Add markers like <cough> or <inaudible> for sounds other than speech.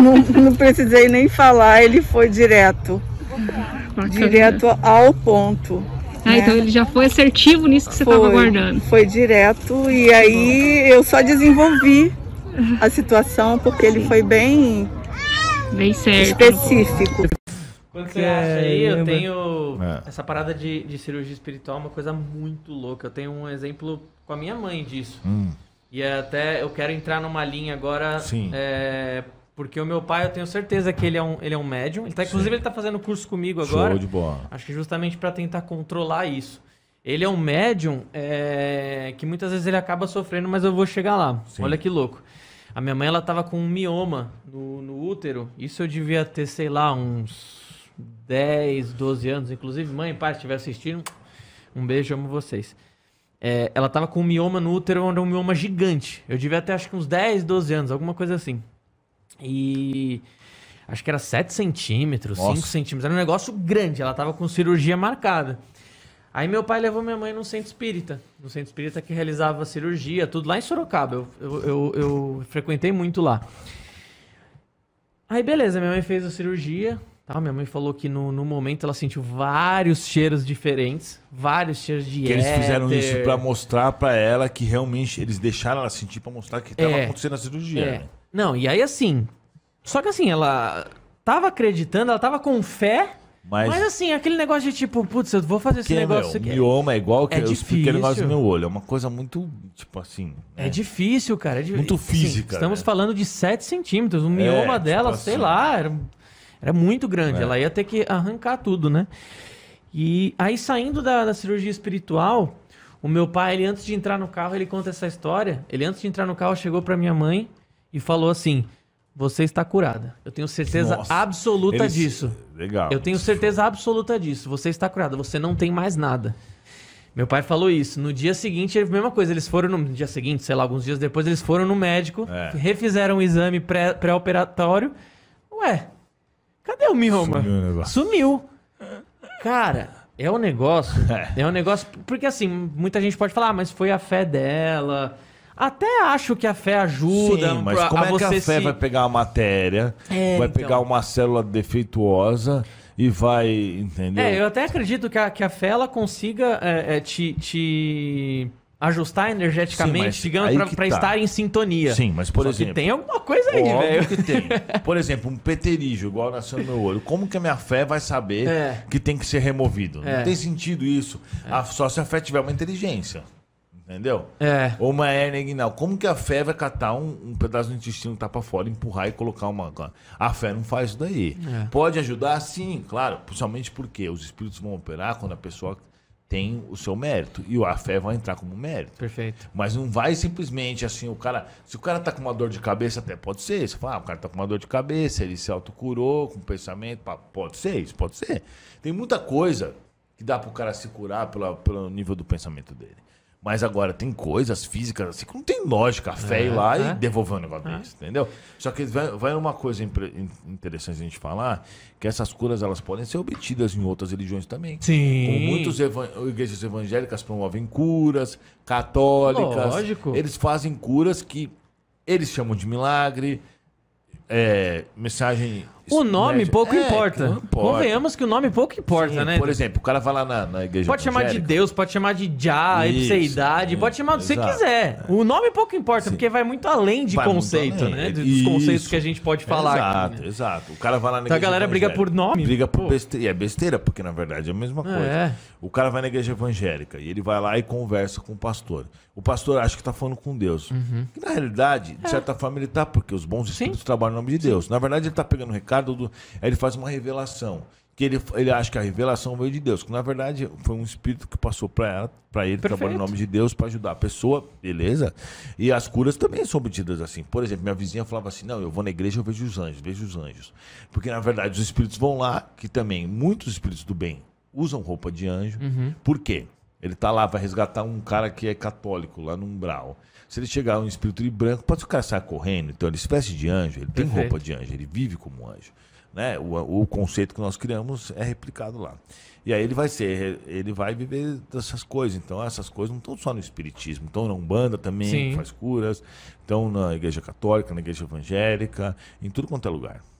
Não, não precisei nem falar, ele foi direto. Bacana. Direto ao ponto. Ah, né? então ele já foi assertivo nisso que você estava guardando. Foi direto e aí eu só desenvolvi a situação porque ele foi bem, bem certo. específico. Quando você é, acha aí, eu tenho é. essa parada de, de cirurgia espiritual, uma coisa muito louca. Eu tenho um exemplo com a minha mãe disso. Hum. E até eu quero entrar numa linha agora Sim. É, porque o meu pai, eu tenho certeza que ele é um, ele é um médium. Ele tá, inclusive, ele tá fazendo curso comigo agora. Show de bola. Acho que justamente para tentar controlar isso. Ele é um médium é, que muitas vezes ele acaba sofrendo, mas eu vou chegar lá. Sim. Olha que louco. A minha mãe, ela tava com um mioma no, no útero. Isso eu devia ter, sei lá, uns 10, 12 anos. Inclusive, mãe, e pai, se estiver assistindo, um beijo, amo vocês. É, ela tava com um mioma no útero, é um mioma gigante. Eu devia ter, acho que uns 10, 12 anos, alguma coisa assim. E acho que era 7 centímetros, 5 centímetros. Era um negócio grande, ela tava com cirurgia marcada. Aí meu pai levou minha mãe no centro espírita. No centro espírita que realizava cirurgia, tudo lá em Sorocaba. Eu, eu, eu, eu frequentei muito lá. Aí beleza, minha mãe fez a cirurgia, Tá, minha mãe falou que no, no momento ela sentiu vários cheiros diferentes, vários cheiros de Que eles fizeram isso para mostrar para ela que realmente eles deixaram ela sentir para mostrar que estava É. acontecendo a cirurgia. É. Né? Não, e aí assim. Só que assim, ela tava acreditando, ela tava com fé, mas, Mas, assim, aquele negócio de tipo, putz, eu vou fazer esse negócio Que O mioma é igual que É eu fiquei difícil. negócio no meu olho. É uma coisa muito, tipo assim. É né? difícil, cara. é difícil. Muito assim, estamos né? falando de 7 centímetros. O mioma é, tipo dela, sei assim. lá, era era muito grande, é. ela ia ter que arrancar tudo, né? E aí, saindo da, da, cirurgia espiritual, o meu pai, ele antes de entrar no carro, ele conta essa história. Ele antes de entrar no carro, chegou para minha mãe e falou assim: Você está curada. Eu tenho certeza Nossa, absoluta disso. Legal. Eu tenho certeza absoluta disso. Você está curada, você não tem mais nada. Meu pai falou isso. No dia seguinte, a mesma coisa. Eles foram no dia seguinte, sei lá, alguns dias depois, eles foram no médico, é. refizeram o exame pré-operatório. Ué, Cadê o Mioma? Sumiu o negócio. Sumiu. Cara, é um negócio. <laughs> É. é um negócio. Porque assim, muita gente pode falar, ah, mas foi a fé dela. Até acho que a fé ajuda. Sim, mas como é que a fé se... vai pegar a matéria, é, vai então... pegar uma célula defeituosa e vai. Entendeu? É, eu até acredito que a, que a fé ela consiga é, é te, te ajustar energeticamente, Sim, digamos, para tá. estar em sintonia. Sim, mas por Só exemplo. tem alguma coisa aí, velho. que tem. <laughs> Por exemplo, um peterígio igual nasceu no meu olho. Como que a minha fé vai saber é. que tem que ser removido? É. Não tem sentido isso. É. Só se a fé tiver uma inteligência. Entendeu? É. Ou uma hernia inguinal. Como que a fé vai catar um, um pedaço do intestino que tá pra fora, empurrar e colocar uma. A fé não faz isso daí. É. Pode ajudar? Sim, claro. Principalmente porque os espíritos vão operar quando a pessoa tem o seu mérito. E a fé vai entrar como mérito. Perfeito. Mas não vai simplesmente assim, o cara. Se o cara tá com uma dor de cabeça, até pode ser. Você fala, ah, o cara tá com uma dor de cabeça, ele se autocurou com pensamento. pode ser, isso pode ser. Tem muita coisa que dá pro cara se curar pela, pelo nível do pensamento dele. Mas agora, tem coisas físicas assim que não tem lógica. A fé é, ir lá é. e devolver um negócio é. desse, entendeu? Só que vai, vai uma coisa interessante a gente falar, que essas curas elas podem ser obtidas em outras religiões também. Sim. Como muitas igrejas evangélicas promovem curas, católicas. Lógico. Eles fazem curas que eles chamam de milagre, é, mensagem o nome né, pouco é, importa. importa. Convenhamos que o nome pouco importa, Sim, né? Por exemplo, o cara vai lá na, na igreja. Pode chamar de Deus, pode chamar de Jah, Ipseidade, pode chamar do que você quiser. É. O nome pouco importa, Sim. porque vai muito além de vai conceito, além. né? Dos Isso. conceitos que a gente pode falar. Exato, aqui, né? exato. O cara vai lá na então, igreja. a galera briga por nome. Briga por besteira. E é besteira, porque na verdade é a mesma é. coisa. É. O cara vai na igreja evangélica e ele vai lá e conversa com o pastor. O pastor acha que tá falando com Deus. Uhum. Que na realidade, de é. certa forma, ele tá, porque os bons espíritos Sim. trabalham no nome de Deus. Na verdade, ele tá pegando recado do. ele faz uma revelação. Que ele, ele acha que a revelação veio de Deus. Que na verdade foi um espírito que passou para ele, trabalhar em nome de Deus, para ajudar a pessoa, beleza? E as curas também são obtidas assim. Por exemplo, minha vizinha falava assim: não, eu vou na igreja eu vejo os anjos, vejo os anjos. Porque na verdade os espíritos vão lá, que também muitos espíritos do bem usam roupa de anjo. Uhum. Por quê? Ele tá lá, vai resgatar um cara que é católico lá no umbral. Se ele chegar um espírito de branco, pode ficar sair correndo. Então ele é espécie de anjo, ele tem roupa de anjo, ele vive como anjo. Né? O, o, conceito que nós criamos é replicado lá. E aí ele vai ser, ele vai viver dessas coisas. Então essas coisas não estão só no espiritismo, estão na Umbanda também, Sim. faz curas, estão na igreja católica, na igreja evangélica, em tudo quanto é lugar.